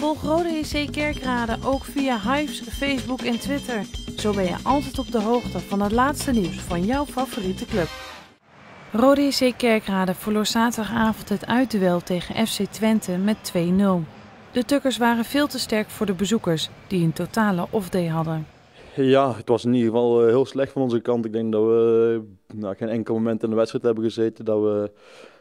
Volg Rode EC Kerkrade ook via Hives, Facebook en Twitter. Zo ben je altijd op de hoogte van het laatste nieuws van jouw favoriete club. Rode EC Kerkrade verloor zaterdagavond het uitduel tegen FC Twente met 2-0. De Tukkers waren veel te sterk voor de bezoekers, die een totale off-day hadden. Ja, het was in ieder geval eh, heel slecht van onze kant. Ik denk dat we eh, nou, geen enkel moment in de wedstrijd hebben gezeten dat we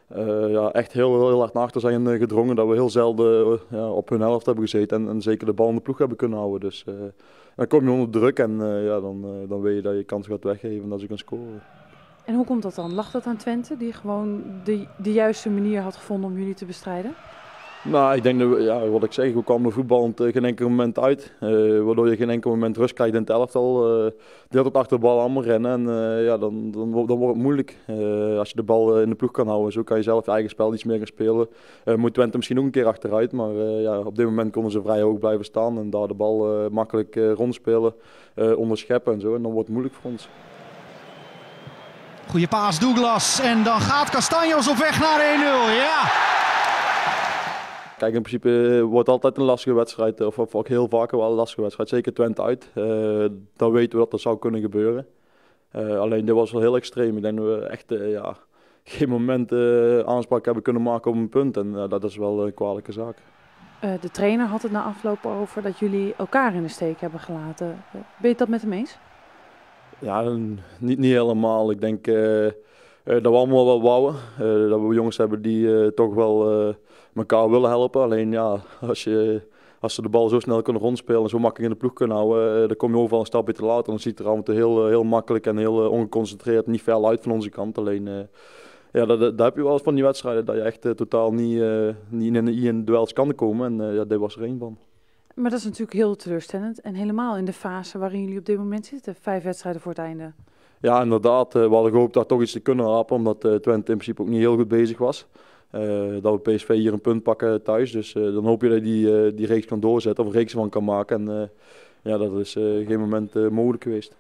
eh, ja, echt heel, heel hard naar achter zijn eh, gedrongen. Dat we heel zelden eh, ja, op hun helft hebben gezeten en, en, zeker de bal in de ploeg hebben kunnen houden. Dus dan kom je onder druk en ja, dan, dan weet je dat je kans gaat weggeven dat ze kunnen scoren. En hoe komt dat dan? Lag dat aan Twente, die gewoon de, de juiste manier had gevonden om jullie te bestrijden? Nou, ik denk, dat, ja, wat ik zeg, we kwamen voetbal op eh, geen enkel moment uit. Eh, waardoor je geen enkel moment rust krijgt in het elftal. Uh, deelt het achter de bal allemaal rennen en ja, dan, dan, dan, wordt het moeilijk. als je de bal in de ploeg kan houden, zo kan je zelf je eigen spel iets meer gaan spelen. moet Twente misschien ook een keer achteruit, maar ja, op dit moment konden ze vrij hoog blijven staan. En daar de bal makkelijk rondspelen, onderscheppen en zo. En dan wordt het moeilijk voor ons. Goeie paas Douglas en dan gaat Castanjos op weg naar 1-0, ja! Kijk, in principe eh, wordt altijd een lastige wedstrijd, eh, of, of ook heel vaak wel een lastige wedstrijd. Zeker Twente uit. Eh, dan weten we dat dat zou kunnen gebeuren. alleen dit was wel heel extreem. Ik denk dat we echt ja, geen moment aanspraak hebben kunnen maken op een punt. En dat is wel een kwalijke zaak. de trainer had het na afloop over dat jullie elkaar in de steek hebben gelaten. ben je dat met hem eens? Ja, niet, niet helemaal. Ik denk, eh, dat we allemaal wel wouden. Eh, dat we jongens hebben die eh, toch wel elkaar willen helpen. Alleen ja, als, je, als ze de bal zo snel kunnen rondspelen en zo makkelijk in de ploeg kunnen houden, dan kom je overal een stapje te laat. En dan ziet het er allemaal heel, heel makkelijk en heel ongeconcentreerd, niet ver uit van onze kant. Alleen ja, daar, daar heb je wel van die wedstrijden, dat je echt totaal niet, niet in, een in duels kan komen. En uh, ja, dit was er één van. Maar dat is natuurlijk heel teleurstellend. En helemaal in de fase waarin jullie op dit moment zitten. Vijf wedstrijden voor het einde ja, inderdaad, eh, we hadden gehoopt daar toch iets te kunnen rapen omdat eh, Twente in principe ook niet heel goed bezig was. Eh, dat we PSV hier een punt pakken thuis. Dus dan hoop je dat je die, die reeks kan doorzetten of een reeks van kan maken. En ja, dat is geen moment mogelijk geweest.